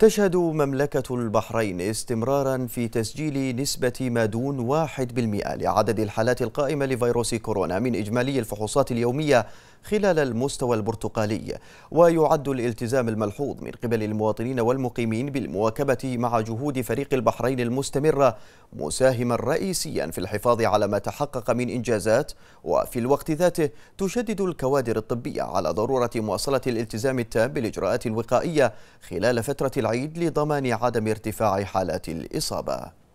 تشهد مملكة البحرين استمرارا في تسجيل نسبة ما دون 1% لعدد الحالات القائمة لفيروس كورونا من إجمالي الفحوصات اليومية خلال المستوى البرتقالي ويعد الالتزام الملحوظ من قبل المواطنين والمقيمين بالمواكبة مع جهود فريق البحرين المستمرة مساهما رئيسيا في الحفاظ على ما تحقق من إنجازات وفي الوقت ذاته تشدد الكوادر الطبية على ضرورة مواصلة الالتزام التام بالإجراءات الوقائية خلال فترة العيد لضمان عدم ارتفاع حالات الإصابة